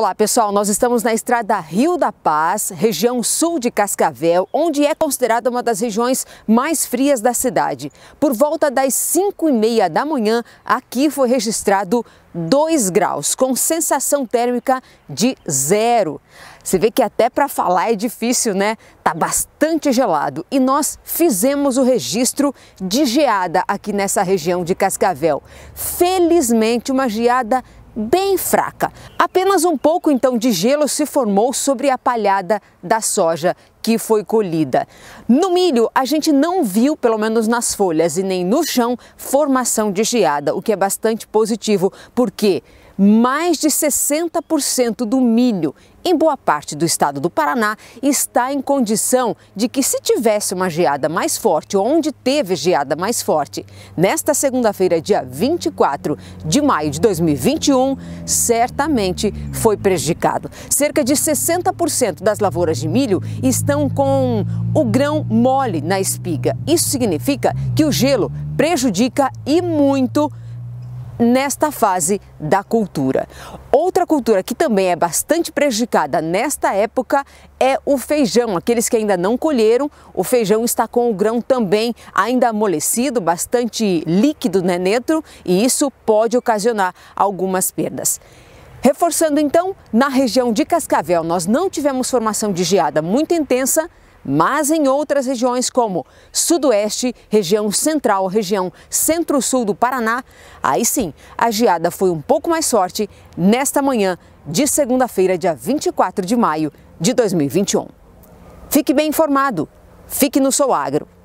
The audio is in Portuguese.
Olá pessoal, nós estamos na estrada Rio da Paz, região sul de Cascavel, onde é considerada uma das regiões mais frias da cidade. Por volta das 5 e meia da manhã, aqui foi registrado 2 graus, com sensação térmica de zero. Você vê que até para falar é difícil, né? Tá bastante gelado. E nós fizemos o registro de geada aqui nessa região de Cascavel. Felizmente, uma geada bem fraca. Apenas um pouco então de gelo se formou sobre a palhada da soja que foi colhida. No milho, a gente não viu, pelo menos nas folhas e nem no chão, formação de geada, o que é bastante positivo, porque mais de 60% do milho em boa parte do estado do Paraná está em condição de que se tivesse uma geada mais forte, ou onde teve geada mais forte, nesta segunda-feira, dia 24 de maio de 2021, certamente foi prejudicado. Cerca de 60% das lavouras de milho estão com o grão mole na espiga. Isso significa que o gelo prejudica e muito nesta fase da cultura. Outra cultura que também é bastante prejudicada nesta época é o feijão. Aqueles que ainda não colheram, o feijão está com o grão também ainda amolecido, bastante líquido né, dentro, e isso pode ocasionar algumas perdas. Reforçando então, na região de Cascavel, nós não tivemos formação de geada muito intensa, mas em outras regiões como Sudoeste, região Central, região Centro-Sul do Paraná, aí sim, a geada foi um pouco mais forte nesta manhã de segunda-feira, dia 24 de maio de 2021. Fique bem informado, fique no Sou Agro.